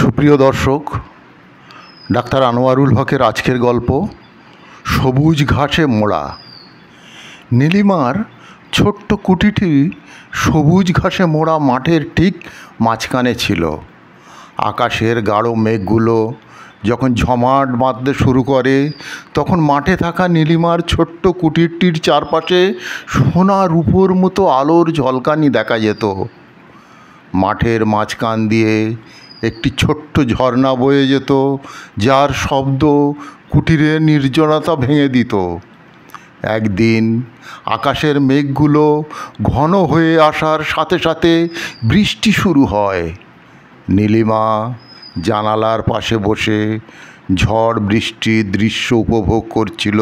সুপ্রিয় দর্শক ডাক্তার আনোয়ারুল হকের আজকের গল্প সবুজ ঘাসে মোড়া নীলিমার ছোট্ট কুটিটি সবুজ ঘাসে মোড়া মাঠের ঠিক মাঝখানে ছিল আকাশের গাঢ় মেঘগুলো যখন ঝমাট বাঁধতে শুরু করে তখন মাঠে থাকা নীলিমার ছোট্ট কুটিরটির চারপাশে সোনা রূপোর মতো আলোর ঝলকানি দেখা যেত মাঠের মাঝখান দিয়ে একটি ছোট্ট ঝর্ণা বয়ে যেত যার শব্দ কুটিরের নির্জনতা ভেঙে দিত একদিন আকাশের মেঘগুলো ঘন হয়ে আসার সাথে সাথে বৃষ্টি শুরু হয় নীলিমা জানালার পাশে বসে ঝড় বৃষ্টির দৃশ্য উপভোগ করছিল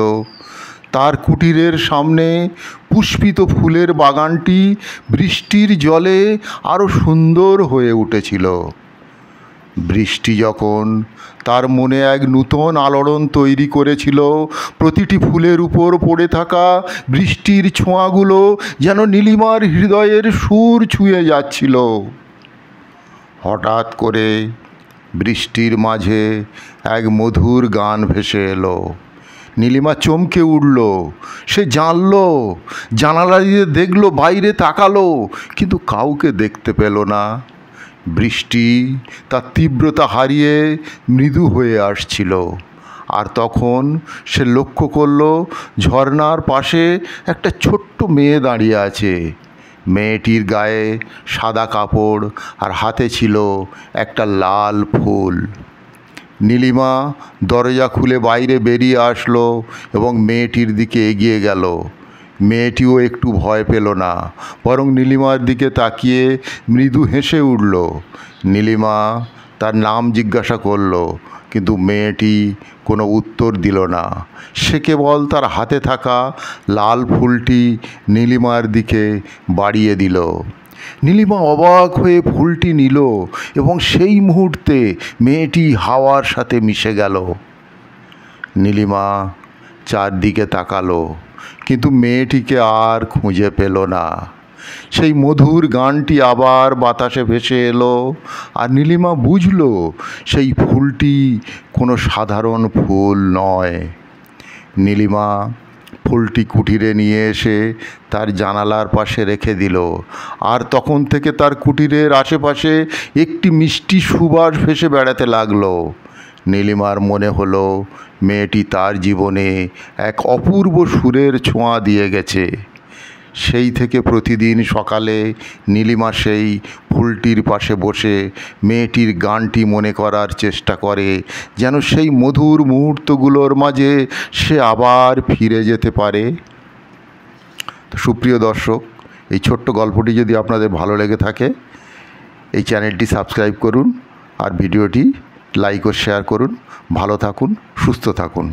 তার কুটিরের সামনে পুষ্পিত ফুলের বাগানটি বৃষ্টির জলে আরও সুন্দর হয়ে উঠেছিল বৃষ্টি যখন তার মনে এক নূতন আলোড়ন তৈরি করেছিল প্রতিটি ফুলের উপর পড়ে থাকা বৃষ্টির ছোঁয়াগুলো যেন নীলিমার হৃদয়ের সুর ছুঁয়ে যাচ্ছিল হঠাৎ করে বৃষ্টির মাঝে এক মধুর গান ভেসে এলো নীলিমা চমকে উঠল সে জানল জানালা দিয়ে দেখলো বাইরে তাকালো কিন্তু কাউকে দেখতে পেল না বৃষ্টি তার তীব্রতা হারিয়ে মৃদু হয়ে আসছিল আর তখন সে লক্ষ্য করল ঝর্নার পাশে একটা ছোট্ট মেয়ে দাঁড়িয়ে আছে মেয়েটির গায়ে সাদা কাপড় আর হাতে ছিল একটা লাল ফুল নীলিমা দরজা খুলে বাইরে বেরিয়ে আসলো এবং মেয়েটির দিকে এগিয়ে গেল মেয়েটিও একটু ভয় পেল না বরং নীলিমার দিকে তাকিয়ে মৃদু হেসে উঠল নীলিমা তার নাম জিজ্ঞাসা করল কিন্তু মেয়েটি কোনো উত্তর দিল না সে কেবল তার হাতে থাকা লাল ফুলটি নীলিমার দিকে বাড়িয়ে দিল নীলিমা অবাক হয়ে ফুলটি নিল এবং সেই মুহূর্তে মেয়েটি হাওয়ার সাথে মিশে গেল নীলিমা চারদিকে তাকালো কিন্তু মেয়েটিকে আর খুঁজে পেল না সেই মধুর গানটি আবার বাতাসে ভেসে এলো আর নীলিমা বুঝল সেই ফুলটি কোনো সাধারণ ফুল নয় নীলিমা ফুলটি কুটিরে নিয়ে এসে তার জানালার পাশে রেখে দিল আর তখন থেকে তার কুটিরের আশেপাশে একটি মিষ্টি সুবাস ভেসে বেড়াতে লাগলো নীলিমার মনে হলো মেয়েটি তার জীবনে এক অপূর্ব সুরের ছোঁয়া দিয়ে গেছে সেই থেকে প্রতিদিন সকালে নীলিমা সেই ফুলটির পাশে বসে মেয়েটির গানটি মনে করার চেষ্টা করে যেন সেই মধুর মুহূর্তগুলোর মাঝে সে আবার ফিরে যেতে পারে সুপ্রিয় দর্শক এই ছোট্ট গল্পটি যদি আপনাদের ভালো লেগে থাকে এই চ্যানেলটি সাবস্ক্রাইব করুন আর ভিডিওটি লাইক ও শেয়ার করুন ভালো থাকুন সুস্থ থাকুন